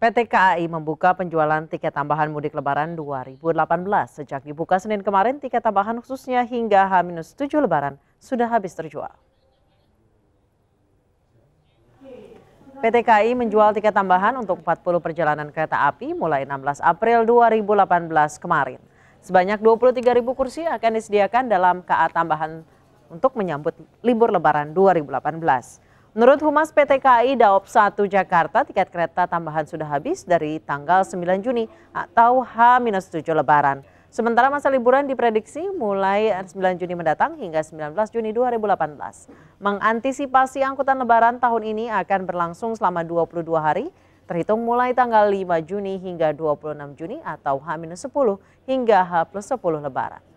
PT KAI membuka penjualan tiket tambahan mudik lebaran 2018. Sejak dibuka Senin kemarin, tiket tambahan khususnya hingga H-7 lebaran sudah habis terjual. PT KAI menjual tiket tambahan untuk 40 perjalanan kereta api mulai 16 April 2018 kemarin. Sebanyak 23.000 kursi akan disediakan dalam KA tambahan untuk menyambut libur lebaran 2018. Menurut Humas PT KAI Daop 1 Jakarta, tiket kereta tambahan sudah habis dari tanggal 9 Juni atau H-7 Lebaran. Sementara masa liburan diprediksi mulai 9 Juni mendatang hingga 19 Juni 2018. Mengantisipasi angkutan lebaran tahun ini akan berlangsung selama 22 hari, terhitung mulai tanggal 5 Juni hingga 26 Juni atau H-10 hingga H-10 lebaran.